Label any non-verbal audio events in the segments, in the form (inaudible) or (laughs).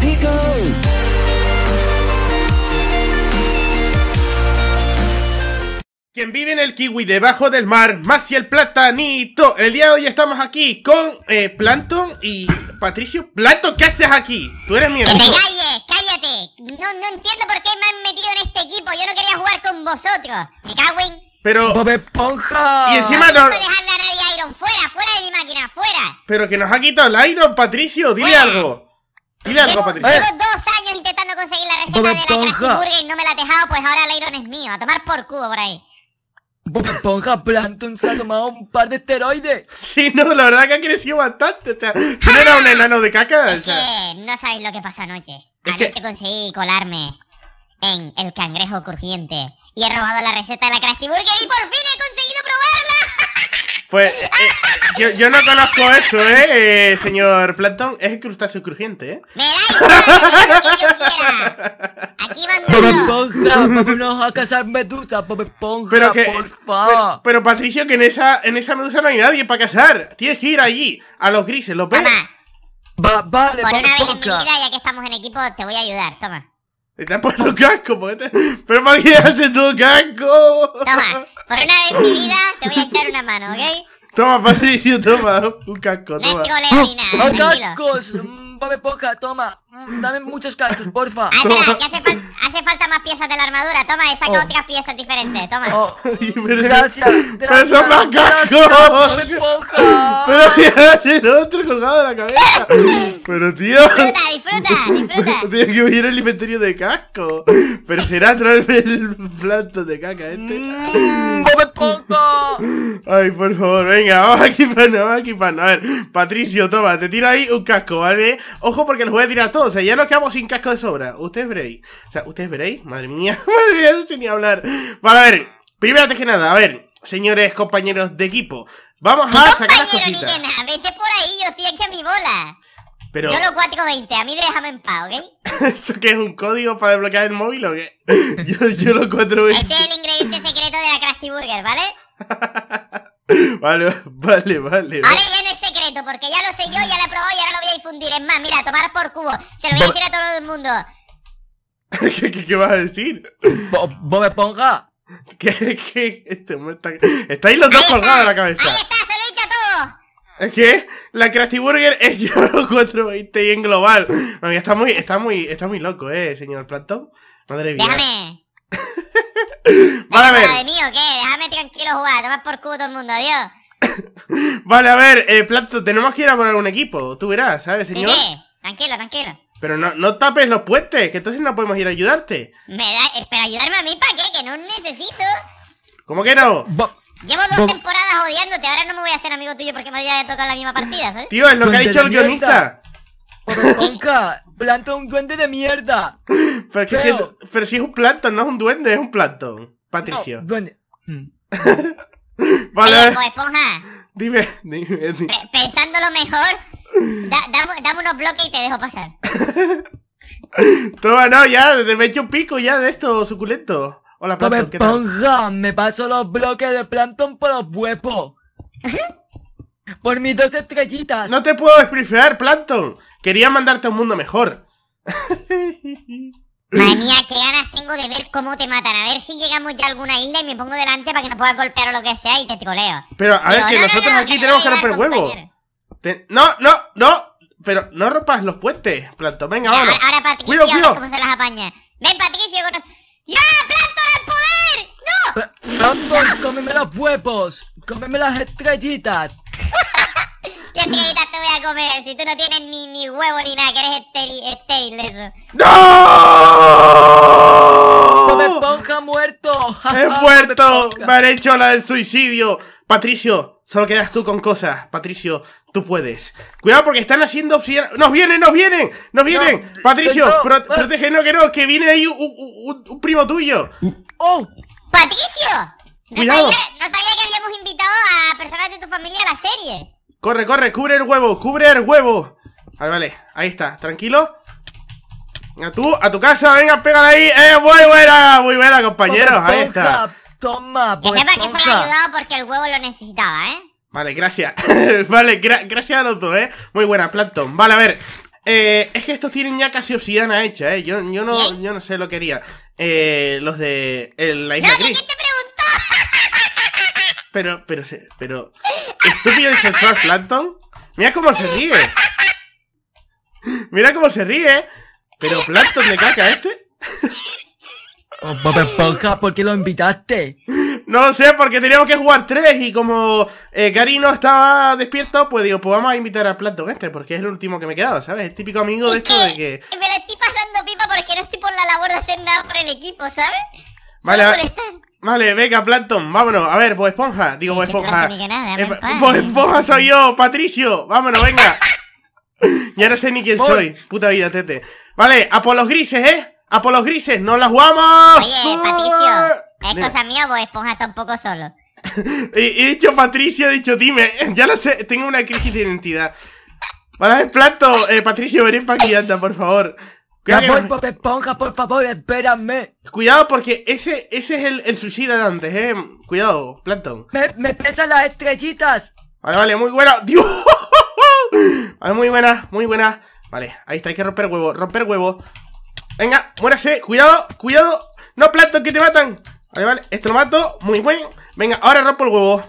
digo. Quien vive en el kiwi debajo del mar, más si el platanito. El día de hoy estamos aquí con eh, Planton y Patricio. Planton, ¿qué haces aquí? Tú eres mi amigo. cállate! No, no entiendo por qué me han metido en este equipo. Yo no quería jugar con vosotros. Me cago en... Pero. ¡Bob Esponja! Y encima no. no... dejar la radio Iron fuera, fuera de mi máquina, fuera. Pero que nos ha quitado el Iron, Patricio, dile algo. Y algo, Patricia. Llevo dos años intentando conseguir la receta de la Burger y no me la he dejado, pues ahora el Iron es mío. A tomar por cubo por ahí. Ponja, Esponja Plankton se ha tomado un par de esteroides. Sí, no, la verdad que ha crecido bastante. O sea, no era un (laughs) enano de caca. Es o sea. no sabéis lo que pasó anoche. anoche conseguí colarme en el cangrejo crujiente y he robado la receta de la Krusty Burger y por fin he conseguido probarla. Fue... Pues, (laughs) eh, yo, no conozco eso, ¿eh? eh señor Platón. Es el crustáceo crujiente, ¿eh? Me da que yo quiera. Aquí van vámonos a medusa, pero que, porfa. Pero, Patricio, que en esa, en esa medusa no hay nadie para casar. Tienes que ir allí, a los grises, ¿lo ves? Va, vale, Por una vez en mi vida, ya que estamos en equipo, te voy a ayudar, toma. Te has puesto casco, te. Pero ¿para qué haces tu casco? Toma, por una vez en mi vida te voy a echar una mano, ¿ok? Toma, Patricio, toma. Un casco, toma. ¡Oh, cascos! Mm, dame poca, toma. Mm, dame muchos cascos, porfa. Ah, espera, que hace, falta más piezas de la armadura. Toma, he sacado oh. otras piezas diferentes. Toma. Oh. (laughs) gracias, ¡Pero son más cascos! poca! ¡Pero el otro colgado de la cabeza! (laughs) ¡Pero tío! ¡Disfruta, disfruta, disfruta! Tienes (laughs) que ir al inventario de casco. Pero será traerme el plato de caca este. Mm, ¡Dame poca! Ay, por favor, venga, vamos a equiparnos, vamos a equiparnos A ver, Patricio, toma, te tiro ahí un casco, ¿vale? Ojo porque los voy a tirar todos, o sea, ya nos quedamos sin casco de sobra. Ustedes veréis. O sea, ustedes veréis, madre mía, (laughs) madre mía, no sé ni hablar. Vale, a ver, primero antes que nada, a ver, señores compañeros de equipo, vamos a sacar las cositas. De vete por ahí, yo estoy aquí mi bola. Yo lo 420, a mí déjame en paz, ¿ok? (laughs) ¿Eso qué es un código para desbloquear el móvil o qué? (laughs) Yo, yo lo 420. Ese es el ingrediente secreto de la Krusty Burger, ¿vale? (laughs) vale, vale, vale. Ahora ya no es secreto, porque ya lo sé yo, ya lo he probado y ahora lo voy a difundir. Es más, mira, tomar por cubo. Se lo voy a decir a todo el mundo. ¿Qué, qué, vas a decir? ¿Vos me pongas? ¿Qué, qué? Este está... Estáis los dos colgados en la cabeza. está. ¿Qué? La Krusty Burger es yo (laughs) 420 y en global. está muy, está muy, está muy loco, eh, señor Plankton. Madre mía. Déjame. (laughs) vale, a ver. Madre mío! qué? Déjame tranquilo jugar, toma por culo todo el mundo, adiós. (laughs) vale, a ver, eh, tenemos que ir a por un equipo. Tú verás, ¿sabes, señor? Sí, Tranquilo, tranquilo. Pero no, no tapes los puentes, que entonces no podemos ir a ayudarte. Me da, eh, pero ayudarme a mí para qué, que no necesito. ¿Cómo que no? Llevo dos temporadas odiándote, ahora no me voy a hacer amigo tuyo porque me a tocado la misma partida, ¿sabes? Tío, es lo que ha dicho el guionista. Ponca, planta un duende de mierda. (laughs) Pero, que, pero, si es un plantón, no es un duende, es un plantón. Patricio. duende. Hmm. (laughs) vale. Oye, pues, esponja. Dime, dime, dime. Pensándolo mejor, dame, unos bloques y te dejo pasar. (laughs) Toma, no, ya, me he hecho un pico ya de esto suculento. Hola, Plankton, me paso los bloques de Plankton por los huevos. por mis dos estrellitas. No te puedo explicar, Plankton. Quería mandarte a un mundo mejor. (laughs) Madre mía, qué ganas tengo de ver cómo te matan. A ver si llegamos ya a alguna isla y me pongo delante para que no pueda golpear o lo que sea y te coleo. Pero a ver, que nosotros aquí tenemos que romper huevos. No, no, no. Pero no rompas los puentes, Plankton. Venga, ahora. Ahora, Patricio, a ver cómo se las apaña. Ven, Patricio, con ¡Ya! ¡Plantor al poder! ¡No! ¡Plantor, cómeme los huevos! ¡Cómeme las estrellitas! (laughs) ¿Qué estrellitas te voy a comer si tú no tienes ni, ni huevo ni nada? Que eres estéril, estéril eso. ¡No! ¡Come esponja muerto! ¡He (laughs) muerto! Me han hecho la del suicidio. Patricio, Solo quedas tú con cosas, Patricio. Tú puedes. Cuidado porque están haciendo ¡Nos vienen, nos vienen! ¡Nos vienen! Patricio, protege, no, que no, que viene ahí un, primo tuyo. ¡Oh! ¡Patricio! no sabía que habíamos invitado a personas de tu familia a la serie. Corre, corre, cubre el huevo, cubre el huevo. Vale, vale, ahí está, tranquilo. A tú, a tu casa, venga, pegar ahí. ¡Eh, muy buena! Muy buena, compañeros. Ahí está. Toma, pues. Que sepa que ha ayudado porque el huevo lo necesitaba, ¿eh? Vale, gracias. (laughs) vale, gracias a los dos, ¿eh? Muy buena, Plankton. Vale, a ver. Eh, es que estos tienen ya casi obsidiana hecha, ¿eh? Yo, no, yo no sé lo que haría. Eh, los de eh, la isla no, gris. quién te preguntó. (laughs) Pero, pero, pero... Estúpido y sensual Plankton. Mira cómo se ríe. Mira cómo se ríe. Pero Plankton de caca este. (laughs) Pues, pues, pues, ¿Por qué lo invitaste? No lo sé, porque teníamos que jugar tres y como eh, Gary no estaba despierto, pues digo, pues vamos a invitar a Planton este, porque es el último que me quedaba, ¿sabes? El típico amigo de esto de que... Me la estoy pasando pipa porque no estoy por la labor de hacer nada por el equipo, ¿sabes? Vale, Vale, venga, Planton, vámonos. A ver, vos Esponja. Digo, vos Esponja. Que eh, Esponja soy yo, Patricio. Vámonos, venga. (laughs) ya no sé ni quién soy. Puta vida, tete. Vale, a por los grises, ¿eh? ¡A por los grises! ¡No la jugamos! Oye, Patricio, es cosa mía, vos esponja está un poco solo. he, (laughs) dicho Patricio, he dicho dime. (laughs) Ya lo sé, tengo una crisis de identidad. Vale, el plato, eh, Patricio, venid para aquí, anda, por favor. Cuidado, esponja, por favor, espérame. Cuidado, porque ese, ese es el, el suicida de antes, eh. Cuidado, Plankton. Me, me, pesan las estrellitas. Vale, vale, muy bueno. (laughs) ¡Dios! Vale, muy buena, muy buena. Vale, ahí está, hay que romper huevo, romper huevo. Venga, muérase, cuidado, cuidado No plantos que te matan Vale, vale, esto lo mato, muy buen Venga, ahora rompo el huevo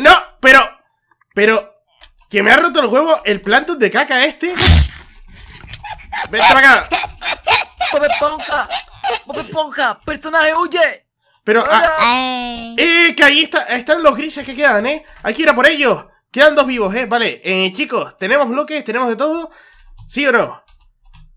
No, pero, pero Que me ha roto el huevo el planto de caca este Vete para acá ¡Pope Esponja ¡Pope Esponja, personaje, huye Pero, ah, eh, que ahí está, están los grises que quedan, eh Hay que ir a por ellos Quedan dos vivos, eh, vale eh, Chicos, tenemos bloques, tenemos de todo ¿Sí o no?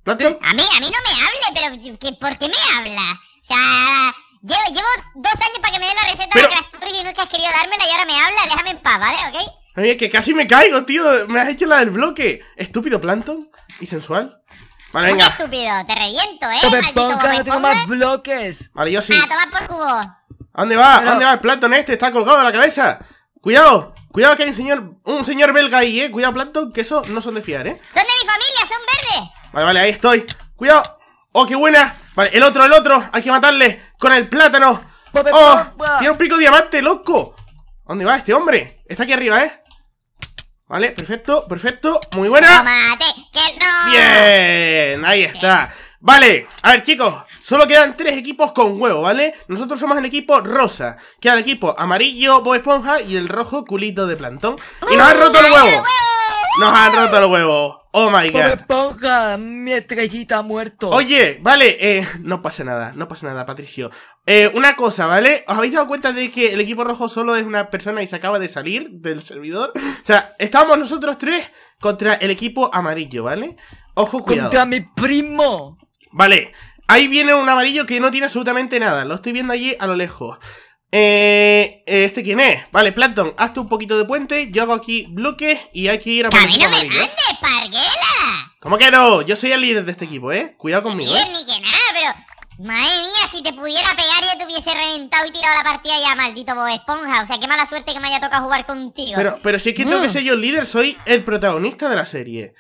A mí, a mí no me hable, pero ¿por qué me habla? O sea, llevo, dos años para que me dé la receta de de Crash y nunca has querido dármela y ahora me habla, déjame en paz, ¿vale? ¿Ok? es que casi me caigo, tío. Me has hecho la del bloque. Estúpido Planton y sensual. Vale, venga. Muy estúpido, te reviento, eh. No no tengo más bloques. Vale, yo sí. Ah, toma por cubo. dónde va? dónde va el Planton este? Está colgado de la cabeza. Cuidado, cuidado que hay un señor, un señor belga ahí, eh. Cuidado, Planton, que esos no son de fiar, eh. Son de mi familia, son verdes. Vale, vale, ahí estoy. Cuidado. Oh, qué buena. Vale, el otro, el otro. Hay que matarle con el plátano. Oh, tiene un pico de diamante, loco. ¿Dónde va este hombre? Está aquí arriba, ¿eh? Vale, perfecto, perfecto. Muy buena. Bien, ahí está. Vale, a ver chicos, solo quedan tres equipos con huevo, ¿vale? Nosotros somos el equipo rosa, queda el equipo amarillo, Bob Esponja y el rojo culito de plantón. Y nos han roto el huevo. Nos han roto los huevos! Oh my god. Esponja, mi estrellita muerto. Oye, vale, eh, no pasa nada, no pasa nada, Patricio. Eh, una cosa, ¿vale? ¿Os habéis dado cuenta de que el equipo rojo solo es una persona y se acaba de salir del servidor? O sea, estábamos nosotros tres contra el equipo amarillo, ¿vale? Ojo, cuidado. Contra mi primo. Vale, ahí viene un amarillo que no tiene absolutamente nada. Lo estoy viendo allí a lo lejos. Eh, ¿Este quién es? Vale, Plankton, hazte un poquito de puente Yo hago aquí bloques y hay que ir a por ¡A mí no me mandes, parguela! ¿Cómo que no? Yo soy el líder de este equipo, ¿eh? Cuidado conmigo, ¿eh? Ni que nada, pero... Madre mía, si te pudiera pegar ya te hubiese reventado y tirado la partida ya, maldito vos, Esponja O sea, qué mala suerte que me haya tocado jugar contigo Pero, pero si es que no tengo que mm. ser yo el líder, soy el protagonista de la serie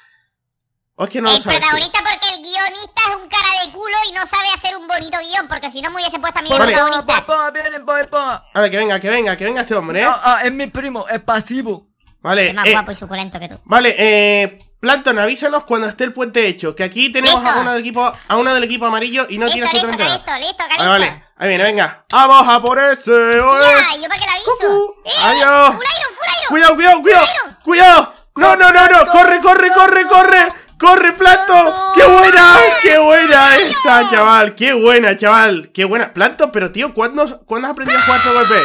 es el protagonista porque el guionista es un cara de culo y no sabe hacer un bonito guión, porque si no me hubiese puesto a mí vale. protagonista. A que venga, que venga, que venga este hombre, ¿eh? No, ah, es mi primo, es pasivo. Vale. Es más eh, guapo y suculento que tú. Vale, eh. Planton, avísanos cuando esté el puente hecho, que aquí tenemos a uno del equipo, a uno del equipo amarillo y no tiene absolutamente listo, Listo, listo, listo, vale, vale, ahí viene, venga. Vamos ¡Ah, a por ese. Ya, yo para que le aviso. ¡Cucú! ¡Eh! Full oh. iron, full iron. Cuidado, cuidado, cuidado. Cuidado. No, no, no, no. Corre, corre, corre, corre. ¡Corre, Planto! ¡Qué buena! ¡Qué buena esta, chaval! ¡Qué buena, chaval! ¡Qué buena! Planto, pero tío, ¿cuándo, has aprendido a jugar todo golpe?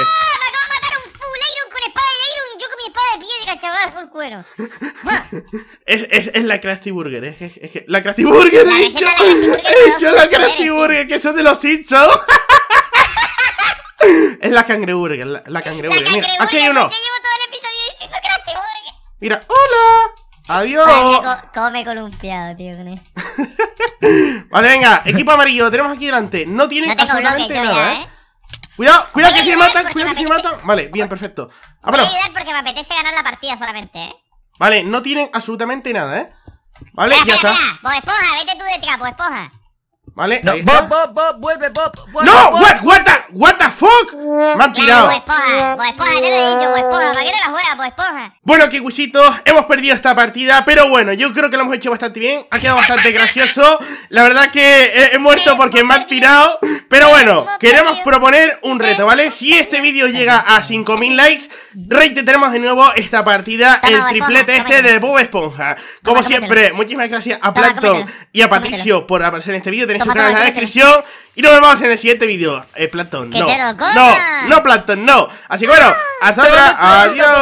chaval full cuero. (laughs) Ah. es, es, es, la Krusty Burger. Es, es, es la Krusty Burger, he dicho. la Krusty Burger, que son de los hinchos. (laughs) es la cangreburger, la, cangreburger. Mira, aquí hay uno. Pues, yo llevo todo el episodio diciendo Krusty Burger. Mira, hola. ¡Adiós! Come columpiado, tío, (laughs) vale, venga, equipo amarillo, lo tenemos aquí delante. No tienen no absolutamente nada, ¿eh? ¿eh? Cuidado, cuidado que se matan, cuidado que se matan. Vale, bien, perfecto. Ah, voy a ayudar porque me apetece ganar la partida solamente, ¿eh? Vale, no tienen absolutamente nada, ¿eh? Vale, ya está. Pues esponja, vete tú detrás, pues esponja. ¿Vale? No, Bob, Bob, Bob, vuelve, Bob. Vuelve, no, Bob. What, what, the, what the fuck? Me han tirado. qué Bueno, kiwisitos, hemos perdido esta partida, pero bueno, yo creo que lo hemos hecho bastante bien. Ha quedado bastante gracioso. La verdad que he muerto porque me han tirado. Pero bueno, queremos proponer un reto, ¿vale? Si este vídeo llega a 5000 likes Rey, tenemos de nuevo esta partida, el triplete este de Bob Esponja. Como siempre, muchísimas gracias a Plankton y a Patricio por aparecer en este vídeo. Tenéis su canal en la descripción. Y nos vemos en el siguiente vídeo. Eh, Plankton, no. No, no, Plankton, no. Así que bueno, hasta ahora. Adiós.